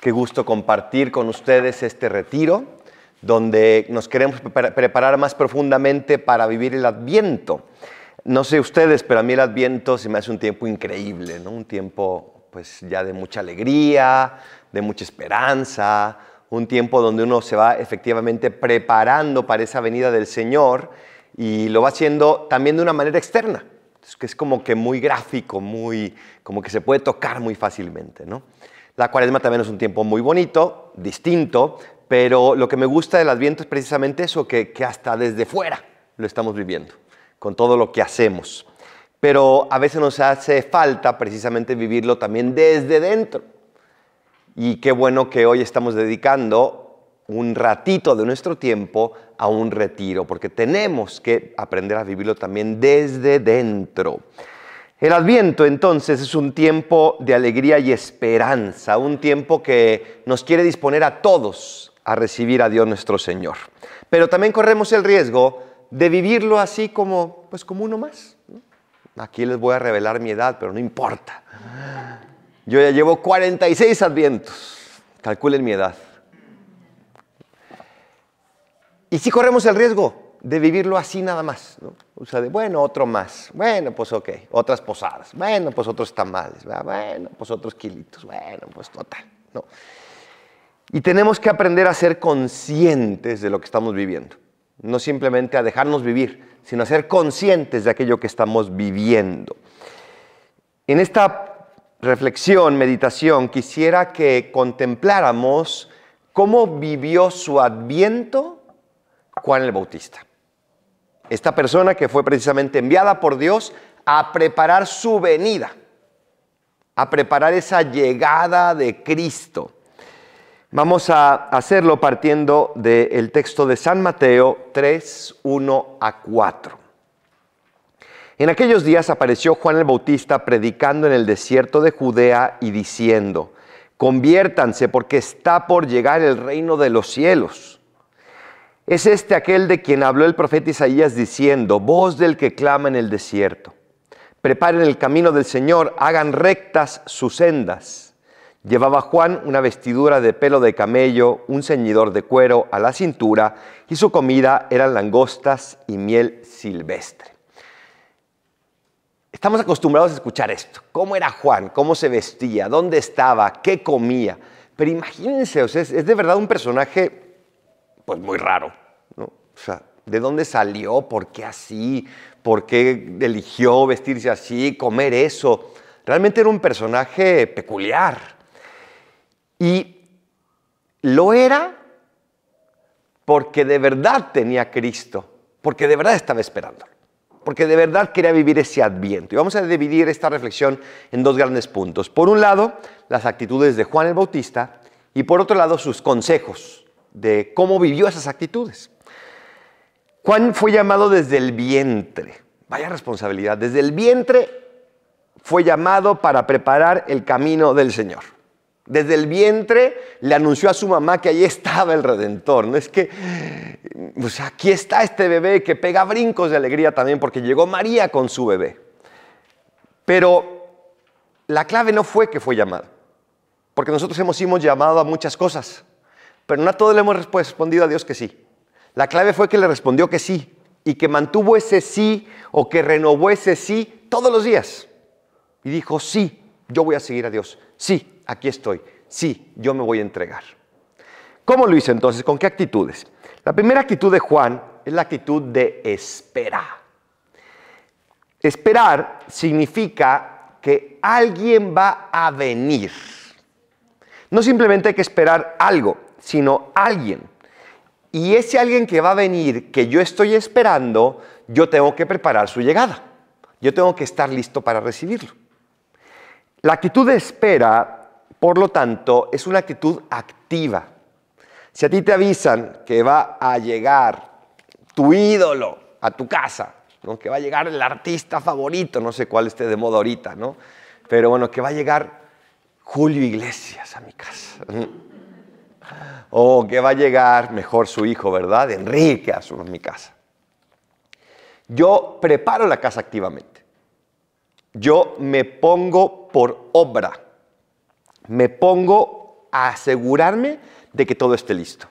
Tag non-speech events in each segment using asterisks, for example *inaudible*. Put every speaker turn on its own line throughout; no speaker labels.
Qué gusto compartir con ustedes este retiro, donde nos queremos preparar más profundamente para vivir el adviento. No sé ustedes, pero a mí el adviento se me hace un tiempo increíble, ¿no? Un tiempo pues ya de mucha alegría, de mucha esperanza, un tiempo donde uno se va efectivamente preparando para esa venida del Señor y lo va haciendo también de una manera externa, que es como que muy gráfico, muy como que se puede tocar muy fácilmente, ¿no? La cuaresma también es un tiempo muy bonito, distinto, pero lo que me gusta del Adviento es precisamente eso, que, que hasta desde fuera lo estamos viviendo, con todo lo que hacemos. Pero a veces nos hace falta precisamente vivirlo también desde dentro. Y qué bueno que hoy estamos dedicando un ratito de nuestro tiempo a un retiro, porque tenemos que aprender a vivirlo también desde dentro. El adviento entonces es un tiempo de alegría y esperanza, un tiempo que nos quiere disponer a todos a recibir a Dios nuestro Señor. Pero también corremos el riesgo de vivirlo así como, pues como uno más. Aquí les voy a revelar mi edad, pero no importa. Yo ya llevo 46 advientos, calculen mi edad. Y si corremos el riesgo de vivirlo así nada más, O sea, de, bueno, otro más, bueno, pues ok, otras posadas, bueno, pues otros tamales, bueno, pues otros kilitos, bueno, pues total, ¿no? Y tenemos que aprender a ser conscientes de lo que estamos viviendo, no simplemente a dejarnos vivir, sino a ser conscientes de aquello que estamos viviendo. En esta reflexión, meditación, quisiera que contempláramos cómo vivió su adviento Juan el Bautista. Esta persona que fue precisamente enviada por Dios a preparar su venida, a preparar esa llegada de Cristo. Vamos a hacerlo partiendo del texto de San Mateo 3, 1 a 4. En aquellos días apareció Juan el Bautista predicando en el desierto de Judea y diciendo, conviértanse porque está por llegar el reino de los cielos. Es este aquel de quien habló el profeta Isaías diciendo, voz del que clama en el desierto. Preparen el camino del Señor, hagan rectas sus sendas. Llevaba Juan una vestidura de pelo de camello, un ceñidor de cuero a la cintura, y su comida eran langostas y miel silvestre. Estamos acostumbrados a escuchar esto. ¿Cómo era Juan? ¿Cómo se vestía? ¿Dónde estaba? ¿Qué comía? Pero imagínense, es de verdad un personaje pues muy raro, O sea, ¿de dónde salió? ¿Por qué así? ¿Por qué eligió vestirse así? ¿Comer eso? Realmente era un personaje peculiar. Y lo era porque de verdad tenía Cristo, porque de verdad estaba esperándolo, porque de verdad quería vivir ese adviento. Y vamos a dividir esta reflexión en dos grandes puntos. Por un lado, las actitudes de Juan el Bautista y por otro lado, sus consejos de cómo vivió esas actitudes. Juan fue llamado desde el vientre, vaya responsabilidad, desde el vientre fue llamado para preparar el camino del Señor. Desde el vientre le anunció a su mamá que ahí estaba el Redentor. No es que, aquí está este bebé que pega brincos de alegría también porque llegó María con su bebé. Pero la clave no fue que fue llamado, porque nosotros hemos sido llamados a muchas cosas. Pero no a todos le hemos respondido a Dios que sí. La clave fue que le respondió que sí y que mantuvo ese sí o que renovó ese sí todos los días. Y dijo, sí, yo voy a seguir a Dios. Sí, aquí estoy. Sí, yo me voy a entregar. ¿Cómo lo hizo entonces? ¿Con qué actitudes? La primera actitud de Juan es la actitud de espera. Esperar significa que alguien va a venir. No simplemente hay que esperar algo, sino alguien. Y ese alguien que va a venir, que yo estoy esperando, yo tengo que preparar su llegada. Yo tengo que estar listo para recibirlo. La actitud de espera, por lo tanto, es una actitud activa. Si a ti te avisan que va a llegar tu ídolo a tu casa, ¿no? que va a llegar el artista favorito, no sé cuál esté de moda ahorita, ¿no? pero bueno, que va a llegar Julio Iglesias a mi casa. Oh, que va a llegar mejor su hijo, ¿verdad? Enrique a, su, mi casa. Yo preparo la casa activamente. Yo me pongo por obra. Me pongo a asegurarme de que todo esté listo.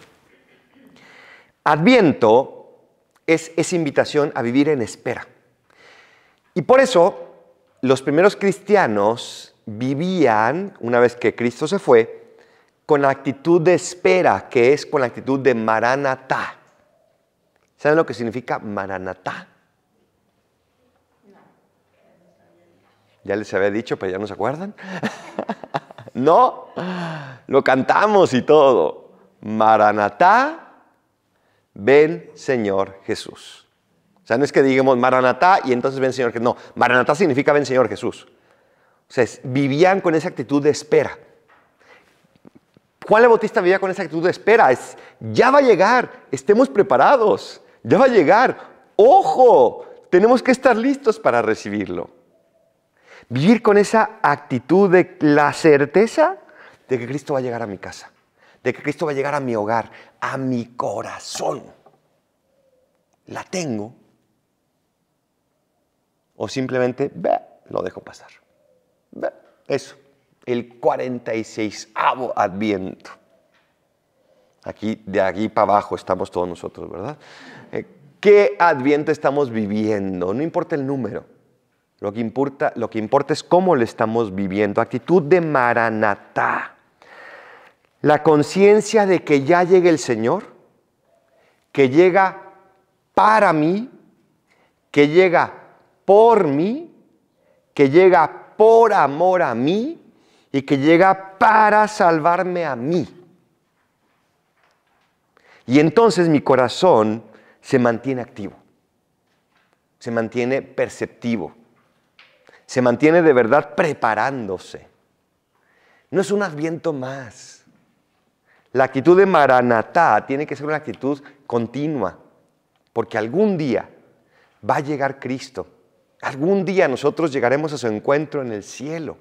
*coughs* Adviento es esa invitación a vivir en espera. Y por eso los primeros cristianos vivían, una vez que Cristo se fue, con la actitud de espera, que es con la actitud de maranatá. ¿Saben lo que significa maranatá? Ya les había dicho, pero ya no se acuerdan. *laughs* no, lo cantamos y todo. Maranatá, ven Señor Jesús. O sea, no es que digamos Maranatá y entonces ven Señor Jesús. No, Maranatá significa ven Señor Jesús. O sea, vivían con esa actitud de espera. Juan el Bautista vivía con esa actitud de espera. Es, ya va a llegar, estemos preparados, ya va a llegar. Ojo, tenemos que estar listos para recibirlo. Vivir con esa actitud de la certeza de que Cristo va a llegar a mi casa, de que Cristo va a llegar a mi hogar, a mi corazón. La tengo. O simplemente, lo dejo pasar. eso el 46 Adviento. Aquí, de aquí para abajo estamos todos nosotros, ¿verdad? Eh, ¿Qué Adviento estamos viviendo? No importa el número. Lo que importa, lo que importa es cómo lo estamos viviendo. Actitud de Maranatá. La conciencia de que ya llega el Señor, que llega para mí, que llega por mí, que llega por amor a mí, y que llega para salvarme a mí. Y entonces mi corazón se mantiene activo, se mantiene perceptivo, se mantiene de verdad preparándose. No es un adviento más. La actitud de Maranatá tiene que ser una actitud continua, porque algún día va a llegar Cristo. Algún día nosotros llegaremos a su encuentro en el cielo.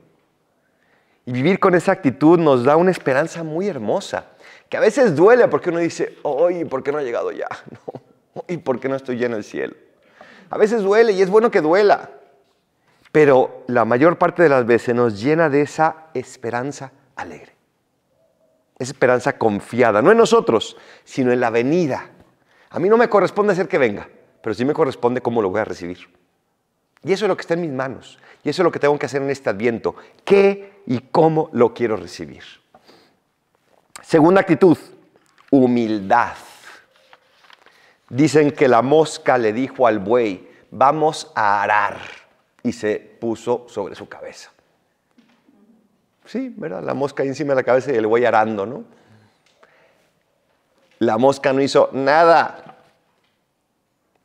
Y vivir con esa actitud nos da una esperanza muy hermosa, que a veces duele porque uno dice, oye, ¿por qué no ha llegado ya? *laughs* ¿Y por qué no estoy lleno el cielo? A veces duele y es bueno que duela, pero la mayor parte de las veces nos llena de esa esperanza alegre. Esa esperanza confiada, no en nosotros, sino en la venida. A mí no me corresponde hacer que venga, pero sí me corresponde cómo lo voy a recibir. Y eso es lo que está en mis manos. Y eso es lo que tengo que hacer en este adviento. ¿Qué y cómo lo quiero recibir? Segunda actitud, humildad. Dicen que la mosca le dijo al buey, vamos a arar. Y se puso sobre su cabeza. Sí, ¿verdad? La mosca ahí encima de la cabeza y el buey arando, ¿no? La mosca no hizo nada.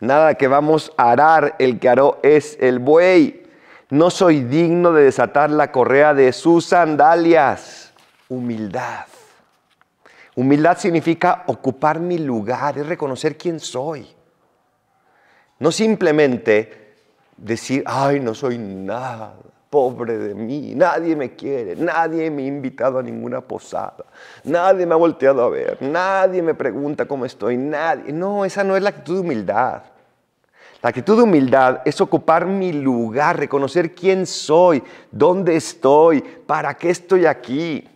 Nada que vamos a arar, el que aró es el buey. No soy digno de desatar la correa de sus sandalias. Humildad. Humildad significa ocupar mi lugar, es reconocer quién soy. No simplemente decir, ay, no soy nada, pobre de mí, nadie me quiere, nadie me ha invitado a ninguna posada, nadie me ha volteado a ver, nadie me pregunta cómo estoy, nadie. No, esa no es la actitud de humildad. La actitud de humildad es ocupar mi lugar, reconocer quién soy, dónde estoy, para qué estoy aquí.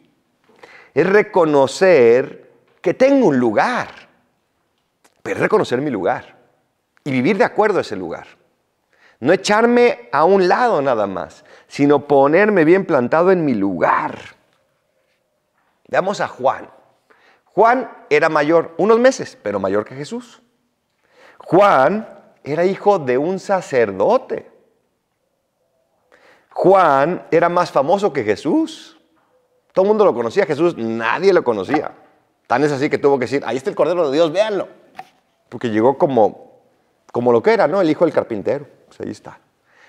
Es reconocer que tengo un lugar, pero es reconocer mi lugar y vivir de acuerdo a ese lugar. No echarme a un lado nada más, sino ponerme bien plantado en mi lugar. Veamos a Juan. Juan era mayor, unos meses, pero mayor que Jesús. Juan era hijo de un sacerdote. Juan era más famoso que Jesús. Todo el mundo lo conocía, Jesús nadie lo conocía. Tan es así que tuvo que decir, ahí está el Cordero de Dios, véanlo. Porque llegó como, como lo que era, ¿no? El hijo del carpintero. Pues ahí está.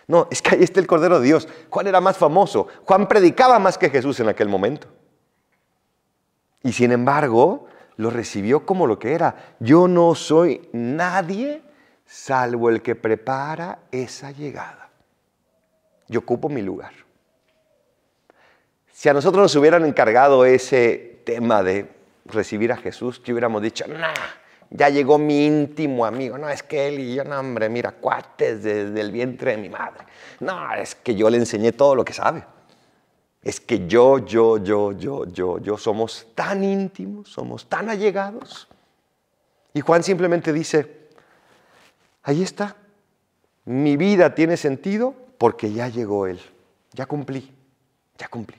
No, es que ahí está el Cordero de Dios. Juan era más famoso. Juan predicaba más que Jesús en aquel momento. Y sin embargo, lo recibió como lo que era. Yo no soy nadie salvo el que prepara esa llegada. Yo ocupo mi lugar. Si a nosotros nos hubieran encargado ese tema de recibir a Jesús, que hubiéramos dicho, nah, ya llegó mi íntimo amigo, no, es que él y yo, no, hombre, mira, cuates desde el vientre de mi madre. No, es que yo le enseñé todo lo que sabe. Es que yo, yo, yo, yo, yo, yo somos tan íntimos, somos tan allegados. Y Juan simplemente dice, Ahí está. Mi vida tiene sentido porque ya llegó Él. Ya cumplí, ya cumplí.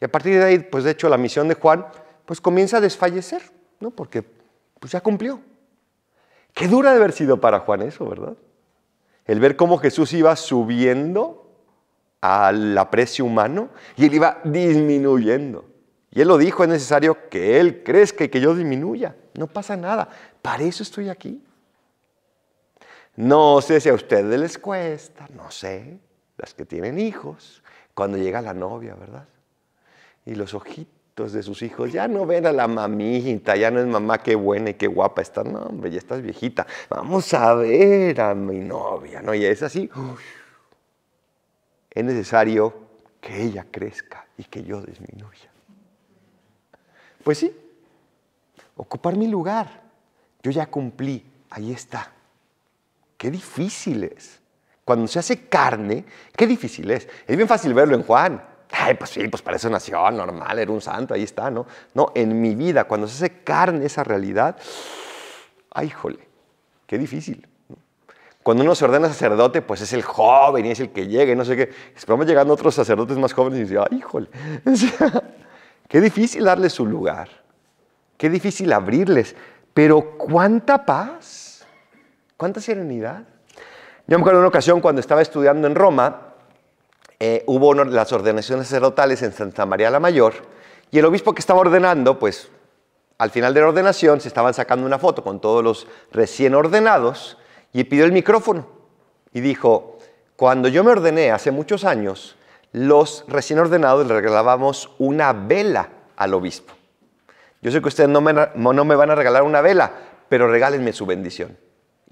Y a partir de ahí, pues de hecho, la misión de Juan, pues comienza a desfallecer, ¿no? Porque pues ya cumplió. Qué dura de haber sido para Juan eso, ¿verdad? El ver cómo Jesús iba subiendo al aprecio humano y él iba disminuyendo. Y él lo dijo, es necesario que él crezca y que yo disminuya. No pasa nada. Para eso estoy aquí. No sé si a ustedes les cuesta, no sé, las que tienen hijos, cuando llega la novia, ¿verdad? Y los ojitos de sus hijos ya no ven a la mamita, ya no es mamá qué buena y qué guapa está, no, hombre, ya estás viejita, vamos a ver a mi novia, ¿no? Y es así, es necesario que ella crezca y que yo disminuya. Pues sí, ocupar mi lugar, yo ya cumplí, ahí está. Qué difícil es. Cuando se hace carne, qué difícil es. Es bien fácil verlo en Juan. Ay, pues sí, pues para eso nació, normal, era un santo, ahí está, ¿no? No, en mi vida, cuando se hace carne esa realidad, ay, jole, qué difícil. Cuando uno se ordena sacerdote, pues es el joven y es el que llega y no sé qué. Esperamos llegando otros sacerdotes más jóvenes y dice, ¡ay, híjole! *laughs* qué difícil darles su lugar, qué difícil abrirles, pero cuánta paz ¿Cuánta serenidad? Yo me acuerdo en una ocasión cuando estaba estudiando en Roma, eh, hubo las ordenaciones sacerdotales en Santa María la Mayor, y el obispo que estaba ordenando, pues al final de la ordenación se estaban sacando una foto con todos los recién ordenados, y pidió el micrófono y dijo, cuando yo me ordené hace muchos años, los recién ordenados le regalábamos una vela al obispo. Yo sé que ustedes no me van a regalar una vela, pero regálenme su bendición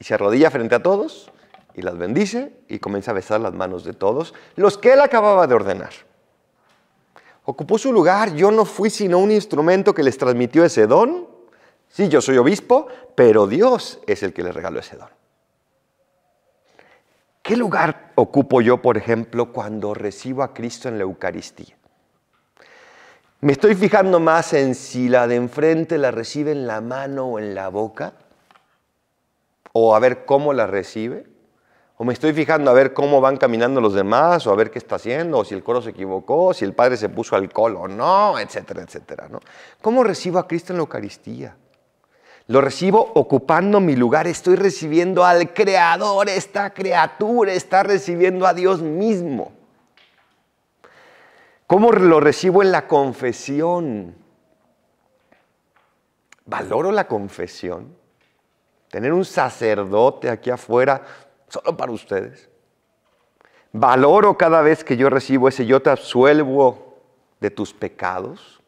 y se arrodilla frente a todos y las bendice y comienza a besar las manos de todos, los que él acababa de ordenar. Ocupó su lugar, yo no fui sino un instrumento que les transmitió ese don. Sí, yo soy obispo, pero Dios es el que les regaló ese don. ¿Qué lugar ocupo yo, por ejemplo, cuando recibo a Cristo en la Eucaristía? ¿Me estoy fijando más en si la de enfrente la recibe en la mano o en la boca? o a ver cómo la recibe, o me estoy fijando a ver cómo van caminando los demás, o a ver qué está haciendo, o si el coro se equivocó, o si el padre se puso al o no, etcétera, etcétera. ¿no? ¿Cómo recibo a Cristo en la Eucaristía? Lo recibo ocupando mi lugar, estoy recibiendo al Creador, esta criatura está recibiendo a Dios mismo. ¿Cómo lo recibo en la confesión? ¿Valoro la confesión? tener un sacerdote aquí afuera solo para ustedes. Valoro cada vez que yo recibo ese yo te absuelvo de tus pecados.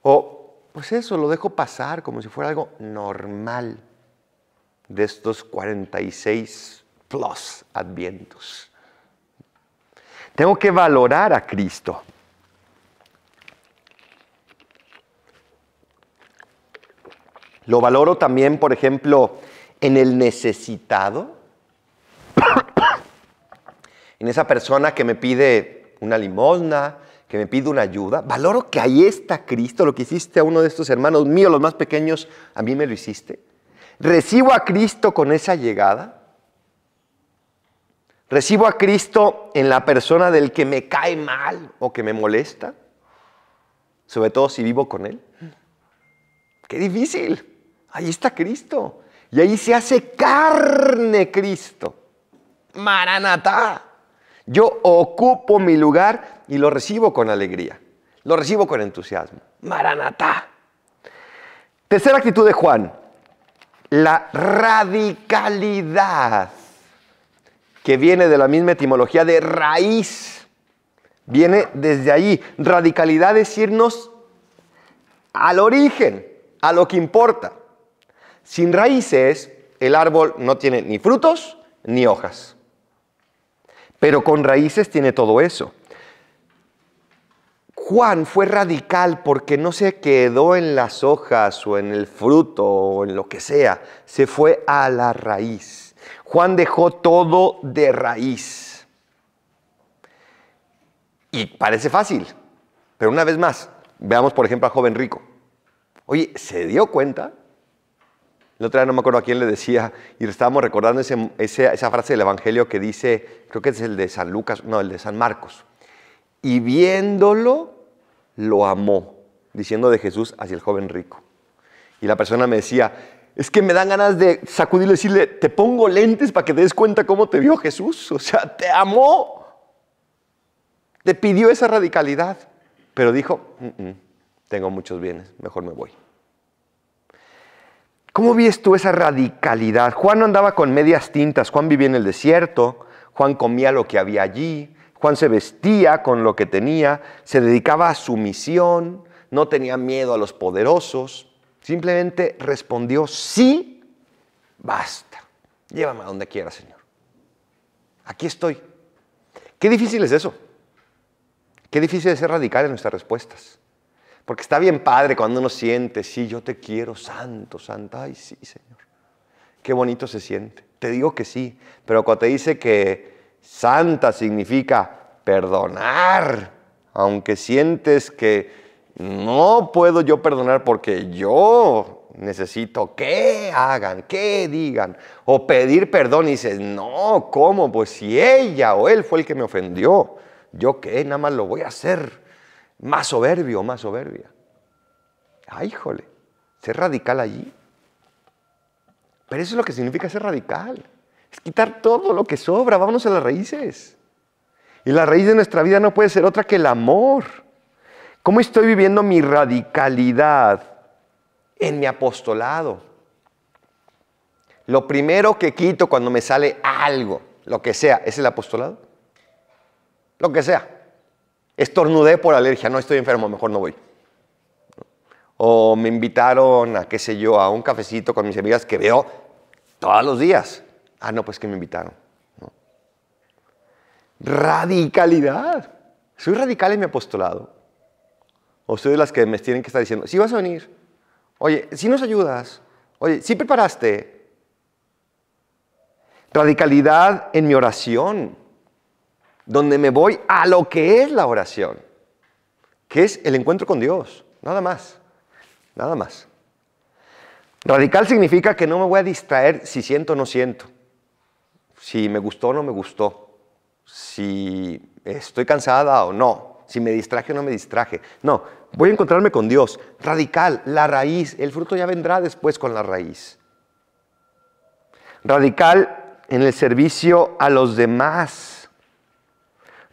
O pues eso, lo dejo pasar como si fuera algo normal de estos 46 plus advientos. Tengo que valorar a Cristo. Lo valoro también, por ejemplo, en el necesitado, *coughs* en esa persona que me pide una limosna, que me pide una ayuda. Valoro que ahí está Cristo, lo que hiciste a uno de estos hermanos míos, los más pequeños, a mí me lo hiciste. Recibo a Cristo con esa llegada. Recibo a Cristo en la persona del que me cae mal o que me molesta, sobre todo si vivo con Él. Qué difícil. Ahí está Cristo. Y ahí se hace carne Cristo. Maranatá. Yo ocupo mi lugar y lo recibo con alegría. Lo recibo con entusiasmo. Maranatá. Tercera actitud de Juan. La radicalidad que viene de la misma etimología de raíz. Viene desde allí. Radicalidad es irnos al origen, a lo que importa. Sin raíces, el árbol no tiene ni frutos ni hojas. Pero con raíces tiene todo eso. Juan fue radical porque no se quedó en las hojas o en el fruto o en lo que sea, se fue a la raíz. Juan dejó todo de raíz. Y parece fácil, pero una vez más, veamos por ejemplo a joven rico. Oye, ¿se dio cuenta? La otra no me acuerdo a quién le decía, y estábamos recordando esa frase del Evangelio que dice, creo que es el de San Lucas, no, el de San Marcos. Y viéndolo, lo amó, diciendo de Jesús hacia el joven rico. Y la persona me decía, es que me dan ganas de sacudirle y decirle, te pongo lentes para que te des cuenta cómo te vio Jesús. O sea, te amó. Te pidió esa radicalidad, pero dijo, mm, mm, tengo muchos bienes, mejor me voy. ¿Cómo vies tú esa radicalidad? Juan no andaba con medias tintas, Juan vivía en el desierto, Juan comía lo que había allí, Juan se vestía con lo que tenía, se dedicaba a su misión, no tenía miedo a los poderosos, simplemente respondió, sí, basta, llévame a donde quiera, Señor. Aquí estoy. Qué difícil es eso. Qué difícil es ser radical en nuestras respuestas. Porque está bien padre cuando uno siente, sí, yo te quiero, santo, santa, ay, sí, Señor. Qué bonito se siente. Te digo que sí, pero cuando te dice que santa significa perdonar, aunque sientes que no puedo yo perdonar porque yo necesito que hagan, que digan, o pedir perdón y dices, no, ¿cómo? Pues si ella o él fue el que me ofendió, yo qué, nada más lo voy a hacer más soberbio, más soberbia. ¡Ay, ah, híjole! Ser radical allí. Pero eso es lo que significa ser radical. Es quitar todo lo que sobra, vámonos a las raíces. Y la raíz de nuestra vida no puede ser otra que el amor. ¿Cómo estoy viviendo mi radicalidad en mi apostolado? Lo primero que quito cuando me sale algo, lo que sea, es el apostolado. Lo que sea estornudé por alergia, no estoy enfermo, mejor no voy. O me invitaron a, qué sé yo, a un cafecito con mis amigas que veo todos los días. Ah, no, pues que me invitaron. Radicalidad. Soy radical en mi apostolado. O soy de las que me tienen que estar diciendo, si vas a venir, oye, si nos ayudas, oye, si preparaste. Radicalidad en mi oración donde me voy a lo que es la oración, que es el encuentro con Dios, nada más, nada más. Radical significa que no me voy a distraer si siento o no siento, si me gustó o no me gustó, si estoy cansada o no, si me distraje o no me distraje. No, voy a encontrarme con Dios. Radical, la raíz, el fruto ya vendrá después con la raíz. Radical en el servicio a los demás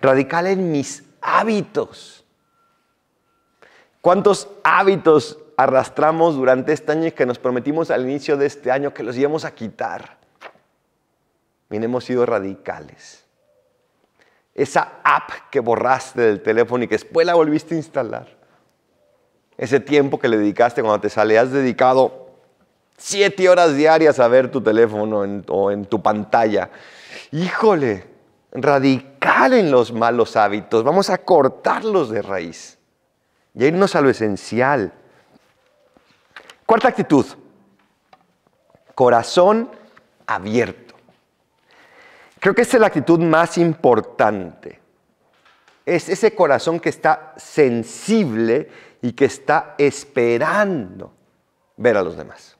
radical en mis hábitos. ¿Cuántos hábitos arrastramos durante este año y que nos prometimos al inicio de este año que los íbamos a quitar? Bien, hemos sido radicales. Esa app que borraste del teléfono y que después la volviste a instalar. Ese tiempo que le dedicaste cuando te sale, has dedicado siete horas diarias a ver tu teléfono o en tu pantalla. Híjole, radical calen los malos hábitos, vamos a cortarlos de raíz y a irnos a lo esencial. Cuarta actitud, corazón abierto. Creo que es la actitud más importante. Es ese corazón que está sensible y que está esperando ver a los demás.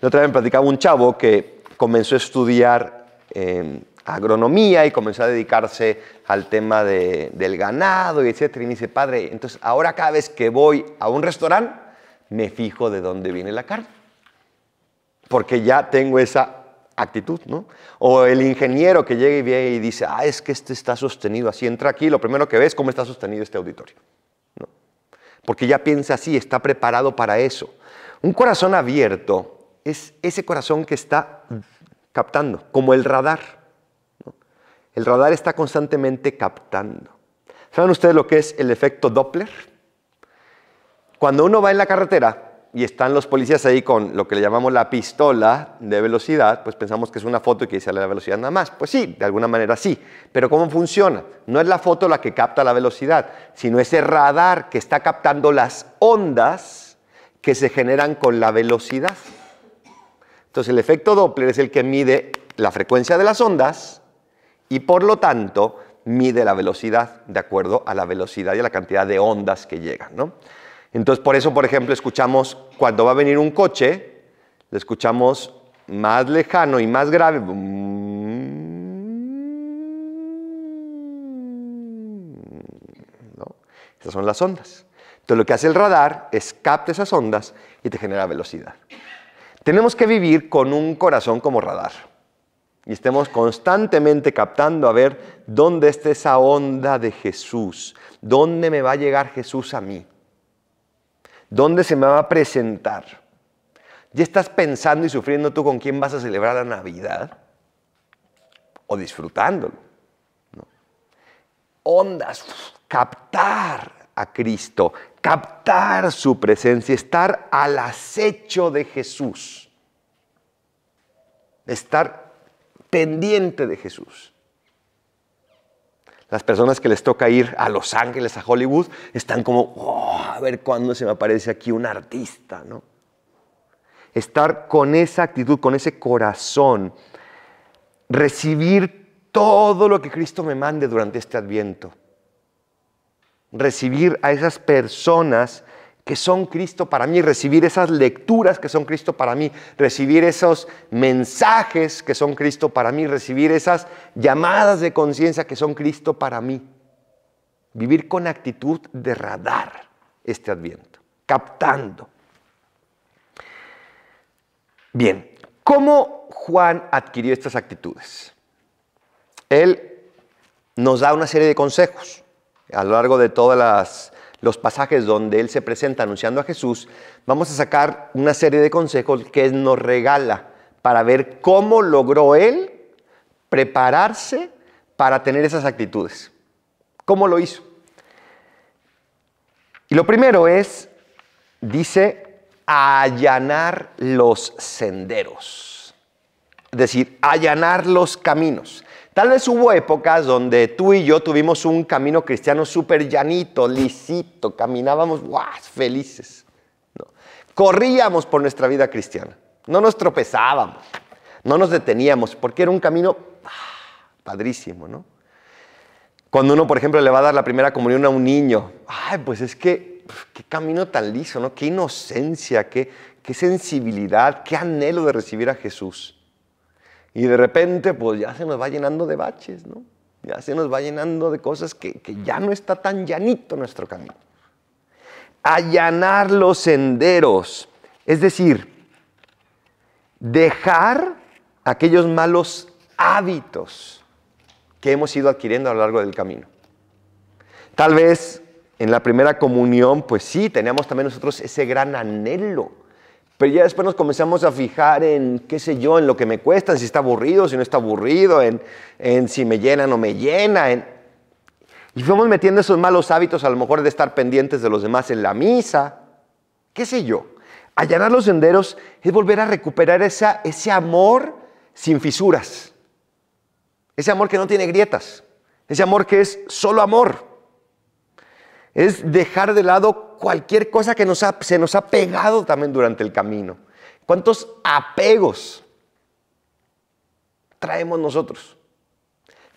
La otra vez me platicaba un chavo que comenzó a estudiar em, agronomía y comenzó a dedicarse al tema del ganado, y etcétera, Y me dice, padre, entonces ahora cada vez que voy a un restaurante, me fijo de dónde viene la carne. Porque ya tengo esa actitud, ¿no? O el ingeniero que llega y y dice, ah, es que este está sostenido así, entra aquí, lo primero que ves es cómo está sostenido este auditorio, ¿no? Porque ya piensa así, está preparado para eso. Un corazón abierto es ese corazón que está captando, como el radar. El radar está constantemente captando. ¿Saben ustedes lo que es el efecto Doppler? Cuando uno va en la carretera y están los policías ahí con lo que le llamamos la pistola de velocidad, pues pensamos que es una foto y que dice la velocidad nada más. Pues sí, de alguna manera sí. Pero ¿cómo funciona? No es la foto la que capta la velocidad, sino ese radar que está captando las ondas que se generan con la velocidad. Entonces el efecto Doppler es el que mide la frecuencia de las ondas y por lo tanto mide la velocidad de acuerdo a la velocidad y a la cantidad de ondas que llegan. Entonces, por eso, por ejemplo, escuchamos cuando va a venir un coche, le escuchamos más lejano y más grave. Estas son las ondas. Entonces, lo que hace el radar es capta esas ondas y te genera velocidad. Tenemos que vivir con un corazón como radar y estemos constantemente captando a ver dónde está esa onda de Jesús, dónde me va a llegar Jesús a mí, dónde se me va a presentar. ¿Ya estás pensando y sufriendo tú con quién vas a celebrar la Navidad? ¿O disfrutándolo? Ondas, captar a Cristo, captar su presencia, estar al acecho de Jesús, estar pendiente de Jesús. Las personas que les toca ir a Los Ángeles, a Hollywood, están como, oh, a ver cuándo se me aparece aquí un artista, ¿no? Estar con esa actitud, con ese corazón, recibir todo lo que Cristo me mande durante este adviento recibir a esas personas que son Cristo para mí, recibir esas lecturas que son Cristo para mí, recibir esos mensajes que son Cristo para mí, recibir esas llamadas de conciencia que son Cristo para mí. Vivir con actitud de radar este adviento, captando. Bien, ¿cómo Juan adquirió estas actitudes? Él nos da una serie de consejos a lo largo de todas las los pasajes donde Él se presenta anunciando a Jesús, vamos a sacar una serie de consejos que Él nos regala para ver cómo logró Él prepararse para tener esas actitudes. ¿Cómo lo hizo? Y lo primero es, dice, allanar los senderos, es decir, allanar los caminos. Tal vez hubo épocas donde tú y yo tuvimos un camino cristiano súper llanito, lisito, caminábamos felices. Corríamos por nuestra vida cristiana, no nos tropezábamos, no nos deteníamos, porque era un camino ¡ah! padrísimo, Cuando uno, por ejemplo, le va a dar la primera comunión a un niño, ay, pues es que, qué camino tan liso, ¿no? Qué inocencia, qué sensibilidad, qué anhelo de recibir a Jesús. Y de repente, pues ya se nos va llenando de baches, ¿no? Ya se nos va llenando de cosas que, que ya no está tan llanito nuestro camino. Allanar los senderos, es decir, dejar aquellos malos hábitos que hemos ido adquiriendo a lo largo del camino. Tal vez en la primera comunión, pues sí, teníamos también nosotros ese gran anhelo pero ya después nos comenzamos a fijar en, qué sé yo, en lo que me cuesta, si está aburrido, si no está aburrido, en, si me llena o no me llena. Y fuimos metiendo esos malos hábitos, a lo mejor de estar pendientes de los demás en la misa, qué sé yo. Allanar los senderos es volver a recuperar esa, ese amor sin fisuras, ese amor que no tiene grietas, ese amor que es solo amor es dejar de lado cualquier cosa que se nos ha pegado también durante el camino. ¿Cuántos apegos traemos nosotros?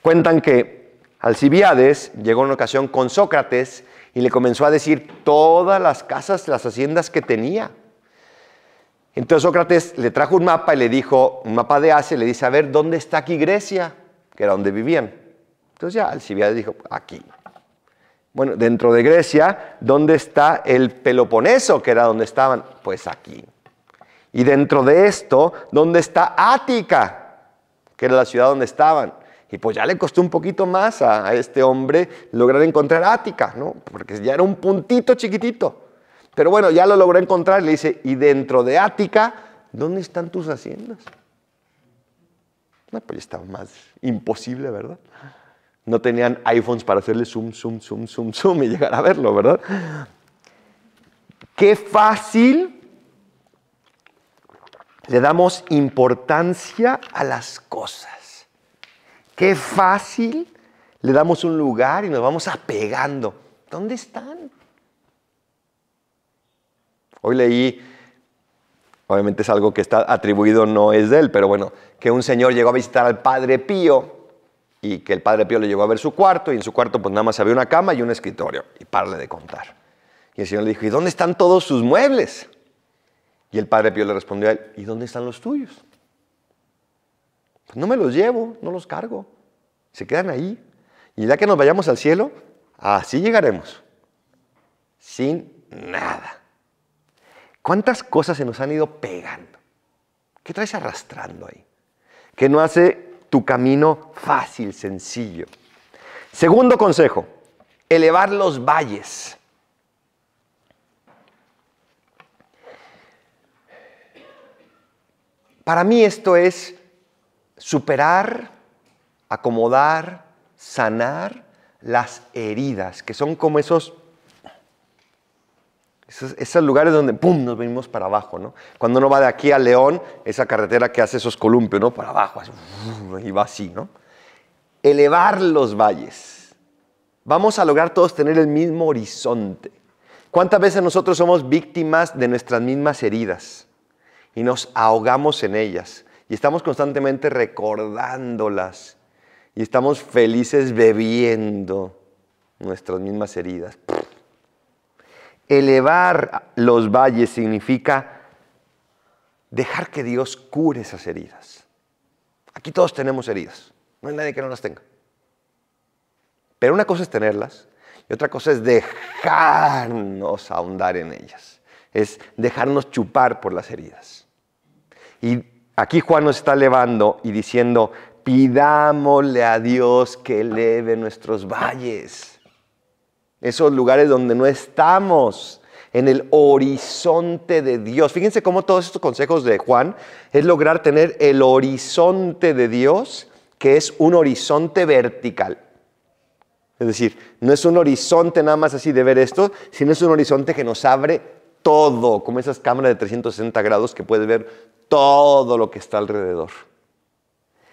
Cuentan que Alcibiades llegó en una ocasión con Sócrates y le comenzó a decir todas las casas, las haciendas que tenía. Entonces Sócrates le trajo un mapa y le dijo, un mapa de Asia, le dice, a ver, ¿dónde está aquí Grecia? Que era donde vivían. Entonces ya Alcibiades dijo, aquí. Bueno, dentro de Grecia, ¿dónde está el Peloponeso, que era donde estaban? Pues aquí. Y dentro de esto, ¿dónde está Ática, que era la ciudad donde estaban? Y pues ya le costó un poquito más a, este hombre lograr encontrar Ática, ¿no? Porque ya era un puntito chiquitito. Pero bueno, ya lo logró encontrar. Le dice, y dentro de Ática, ¿dónde están tus haciendas? pues ya está más imposible, ¿verdad? No tenían iPhones para hacerle zoom, zoom, zoom, zoom, zoom y llegar a verlo, ¿verdad? Qué fácil le damos importancia a las cosas. Qué fácil le damos un lugar y nos vamos apegando. ¿Dónde están? Hoy leí, obviamente es algo que está atribuido, no es de él, pero bueno, que un señor llegó a visitar al Padre Pío y que el padre Pío le llegó a ver su cuarto y en su cuarto pues nada más había una cama y un escritorio y parle de contar. Y el señor le dijo, ¿y dónde están todos sus muebles? Y el padre Pío le respondió a él, ¿y dónde están los tuyos? Pues no me los llevo, no los cargo, se quedan ahí. Y ya que nos vayamos al cielo, así llegaremos, sin nada. ¿Cuántas cosas se nos han ido pegando? ¿Qué traes arrastrando ahí? ¿Qué no hace tu camino fácil, sencillo. Segundo consejo, elevar los valles. Para mí esto es superar, acomodar, sanar las heridas, que son como esos esos, lugares donde, ¡pum!, nos venimos para abajo, ¿no? Cuando uno va de aquí a León, esa carretera que hace esos columpios, ¿no? Para abajo, y va así, ¿no? Elevar los valles. Vamos a lograr todos tener el mismo horizonte. ¿Cuántas veces nosotros somos víctimas de nuestras mismas heridas y nos ahogamos en ellas y estamos constantemente recordándolas y estamos felices bebiendo nuestras mismas heridas? Elevar los valles significa dejar que Dios cure esas heridas. Aquí todos tenemos heridas, no hay nadie que no las tenga. Pero una cosa es tenerlas y otra cosa es dejarnos ahondar en ellas, es dejarnos chupar por las heridas. Y aquí Juan nos está elevando y diciendo, pidámosle a Dios que eleve nuestros valles esos lugares donde no estamos, en el horizonte de Dios. Fíjense cómo todos estos consejos de Juan es lograr tener el horizonte de Dios, que es un horizonte vertical. Es decir, no es un horizonte nada más así de ver esto, sino es un horizonte que nos abre todo, como esas cámaras de 360 grados que puedes ver todo lo que está alrededor.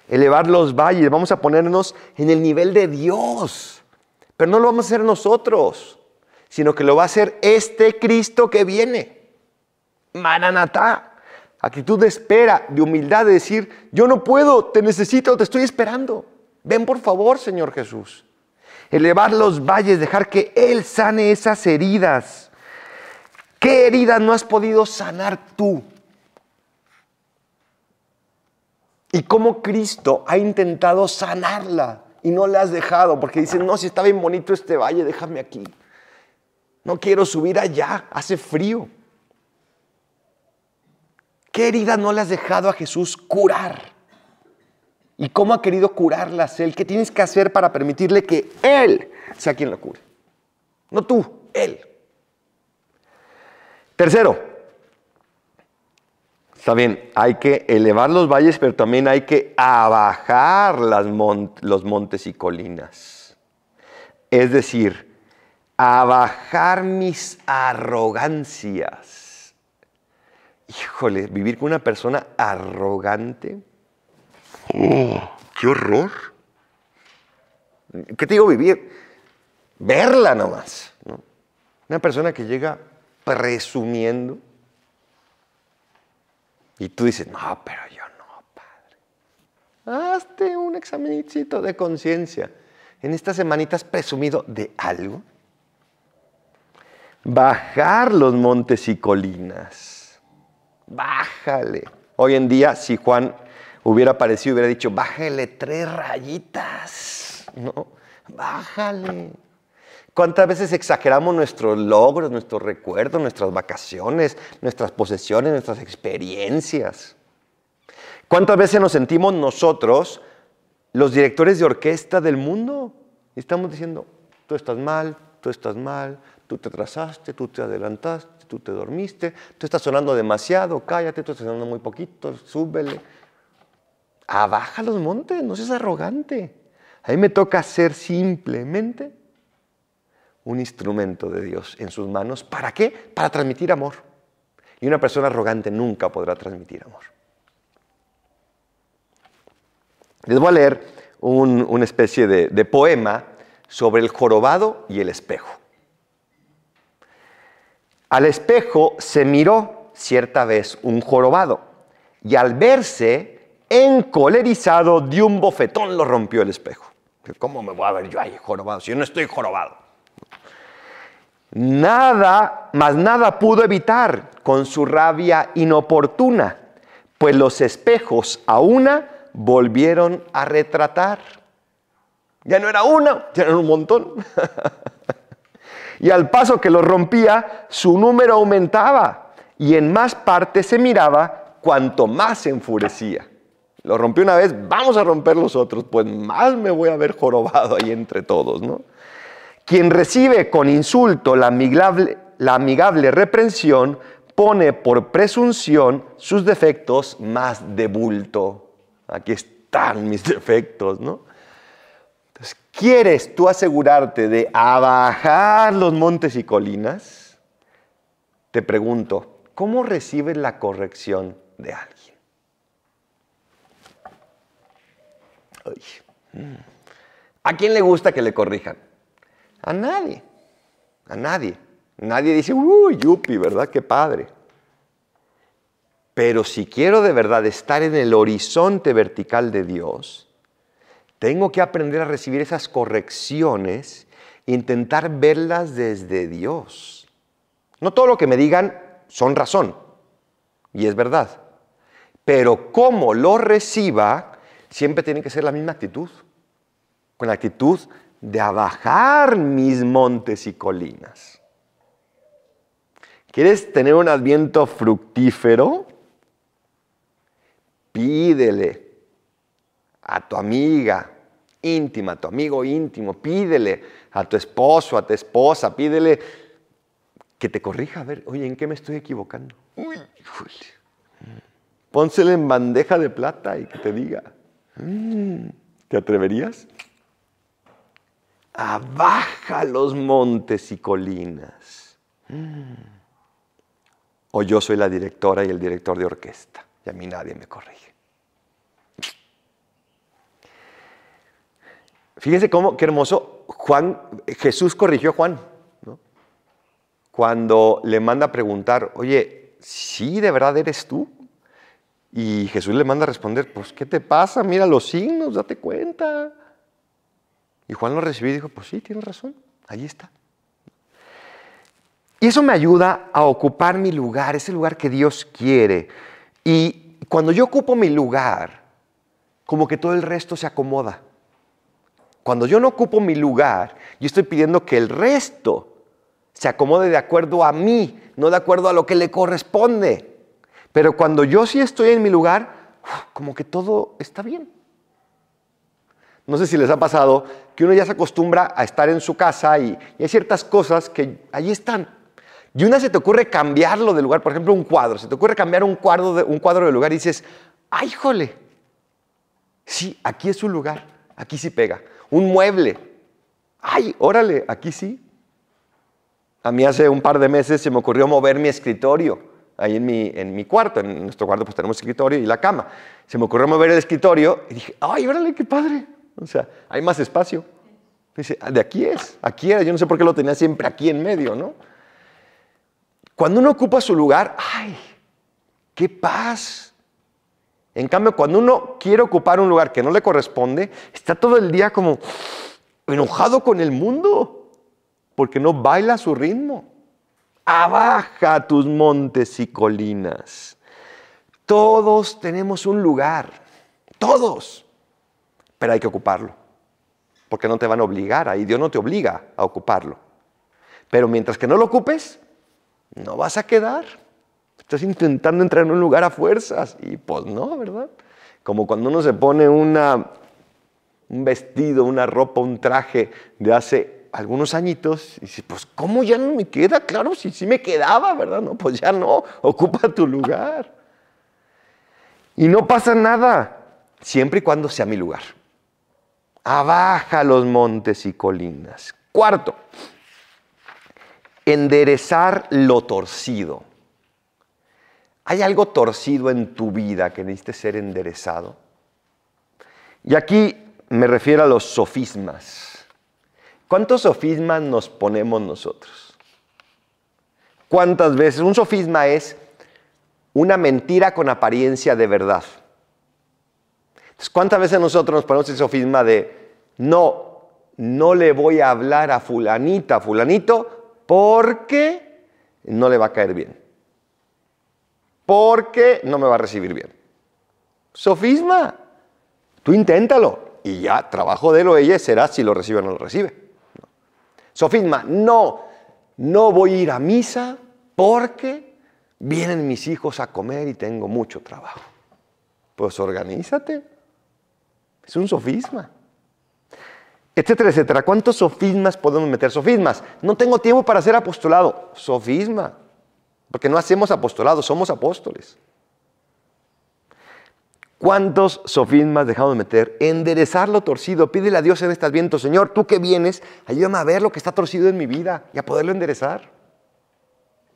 Elevar los valles, vamos a ponernos en el nivel de Dios. Pero no lo vamos a hacer nosotros, sino que lo va a hacer este Cristo que viene. Mananatá, Actitud de espera, de humildad, de decir, yo no puedo, te necesito, te estoy esperando. Ven por favor, Señor Jesús. Elevar los valles, dejar que Él sane esas heridas. ¿Qué heridas no has podido sanar tú? Y cómo Cristo ha intentado sanarla y no le has dejado porque dicen, no, si está bien bonito este valle, déjame aquí. No quiero subir allá, hace frío. ¿Qué herida no le has dejado a Jesús curar? ¿Y cómo ha querido curarlas Él? ¿Qué tienes que hacer para permitirle que Él sea quien lo cure? No tú, Él. Tercero, Está bien, hay que elevar los valles, pero también hay que abajar los montes y colinas. Es decir, abajar mis arrogancias. Híjole, vivir con una persona arrogante. Oh, ¡Qué horror! ¿Qué te digo vivir? Verla nomás. Una persona que llega presumiendo y tú dices, no, pero yo no, padre. Hazte un examencito de conciencia. En estas semanitas presumido de algo. Bajar los montes y colinas. Bájale. Hoy en día, si Juan hubiera aparecido, hubiera dicho, bájale tres rayitas. No, bájale. ¿Cuántas veces exageramos nuestros logros, nuestros recuerdos, nuestras vacaciones, nuestras posesiones, nuestras experiencias? ¿Cuántas veces nos sentimos nosotros los directores de orquesta del mundo? Y estamos diciendo, tú estás mal, tú estás mal, tú te atrasaste, tú te adelantaste, tú te dormiste, tú estás sonando demasiado, cállate, tú estás sonando muy poquito, súbele. Abaja los montes, no seas arrogante. A mí me toca ser simplemente un instrumento de Dios en sus manos. ¿Para qué? Para transmitir amor. Y una persona arrogante nunca podrá transmitir amor. Les voy a leer una especie de, de poema sobre el jorobado y el espejo. Al espejo se miró cierta vez un jorobado y al verse encolerizado de un bofetón lo rompió el espejo. ¿Cómo me voy a ver yo ahí jorobado si yo no estoy jorobado? Nada, más nada pudo evitar con su rabia inoportuna, pues los espejos a una volvieron a retratar. Ya no era una, ya era un montón. *laughs* y al paso que lo rompía, su número aumentaba y en más partes se miraba cuanto más se enfurecía. Lo rompió una vez, vamos a romper los otros, pues más me voy a ver jorobado ahí entre todos, ¿no? Quien recibe con insulto la amigable, reprensión pone por presunción sus defectos más de bulto. Aquí están mis *laughs* defectos, ¿no? Entonces, ¿quieres tú asegurarte de abajar los montes y colinas? Te pregunto, ¿cómo recibes la corrección de alguien? Mm. ¿A quién le gusta que le corrijan? A nadie, a nadie. Nadie dice, uy, yupi, ¿verdad? Qué padre. Pero si quiero de verdad estar en el horizonte vertical de Dios, tengo que aprender a recibir esas correcciones, e intentar verlas desde Dios. No todo lo que me digan son razón, y es verdad. Pero como lo reciba, siempre tiene que ser la misma actitud, con la actitud de abajar mis montes y colinas. ¿Quieres tener un adviento fructífero? Pídele a tu amiga íntima, a tu amigo íntimo, pídele a tu esposo, a tu esposa, pídele que te corrija, a ver, oye, ¿en qué me estoy equivocando? Pónsele en bandeja de plata y que te diga. Mm, ¿Te atreverías? abaja los montes y colinas. Mm. O yo soy la directora y el director de orquesta, y a mí nadie me corrige. Fíjense cómo, qué hermoso, Juan, Jesús corrigió a Juan, cuando le manda a preguntar, oye, ¿sí de verdad eres tú? Y Jesús le manda a responder, pues, ¿qué te pasa? Mira los signos, date cuenta. Y Juan lo recibió y dijo, pues sí, tiene razón, ahí está. Y eso me ayuda a ocupar mi lugar, ese lugar que Dios quiere. Y cuando yo ocupo mi lugar, como que todo el resto se acomoda. Cuando yo no ocupo mi lugar, yo estoy pidiendo que el resto se acomode de acuerdo a mí, no de acuerdo a lo que le corresponde. Pero cuando yo sí estoy en mi lugar, como que todo está bien. No sé si les ha pasado que uno ya se acostumbra a estar en su casa y, hay ciertas cosas que allí están. Y una se te ocurre cambiarlo de lugar, por ejemplo, un cuadro. Se te ocurre cambiar un cuadro de, un cuadro de lugar y dices, ¡ay, jole! Sí, aquí es su lugar, aquí sí pega. Un mueble. ¡Ay, órale! Aquí sí. A mí hace un par de meses se me ocurrió mover mi escritorio ahí en mi, en mi cuarto, en nuestro cuarto pues tenemos escritorio y la cama. Se me ocurrió mover el escritorio y dije, ay, órale, qué padre, o sea, hay más espacio. Dice, ah, de aquí es, aquí era, yo no sé por qué lo tenía siempre aquí en medio, ¿no? Cuando uno ocupa su lugar, ¡ay! ¡Qué paz! En cambio, cuando uno quiere ocupar un lugar que no le corresponde, está todo el día como enojado con el mundo, porque no baila su ritmo. Abaja tus montes y colinas. Todos tenemos un lugar, todos pero hay que ocuparlo, porque no te van a obligar ahí, Dios no te obliga a ocuparlo. Pero mientras que no lo ocupes, no vas a quedar. Estás intentando entrar en un lugar a fuerzas y pues no, ¿verdad? Como cuando uno se pone una, un vestido, una ropa, un traje de hace algunos añitos y dices, pues ¿cómo ya no me queda? Claro, si sí me quedaba, ¿verdad? No, pues ya no, *laughs* ocupa tu lugar. Y no pasa nada, siempre y cuando sea mi lugar abaja los montes y colinas. Cuarto, enderezar lo torcido. ¿Hay algo torcido en tu vida que necesite ser enderezado? Y aquí me refiero a los sofismas. ¿Cuántos sofismas nos ponemos nosotros? ¿Cuántas veces? Un sofisma es una mentira con apariencia de verdad. ¿Cuántas veces nosotros nos ponemos el sofisma de no, no le voy a hablar a fulanita, fulanito, porque no le va a caer bien? Porque no me va a recibir bien. Sofisma. Tú inténtalo y ya trabajo de o ella será si lo recibe o no lo recibe. Sofisma, no, no voy a ir a misa porque vienen mis hijos a comer y tengo mucho trabajo. Pues organízate. Es un sofisma. Etcétera, etcétera. ¿Cuántos sofismas podemos meter? Sofismas. No tengo tiempo para ser apostolado. Sofisma. Porque no hacemos apostolado, somos apóstoles. ¿Cuántos sofismas dejamos de meter? Enderezar lo torcido. Pídele a Dios en estas vientos, Señor, tú que vienes, ayúdame a ver lo que está torcido en mi vida y a poderlo enderezar.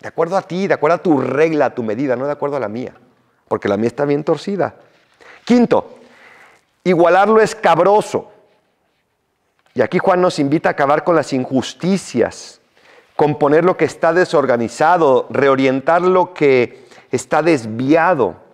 De acuerdo a ti, de acuerdo a tu regla, a tu medida, no de acuerdo a la mía. Porque la mía está bien torcida. Quinto, Igualarlo es cabroso. Y aquí Juan nos invita a acabar con las injusticias, componer lo que está desorganizado, reorientar lo que está desviado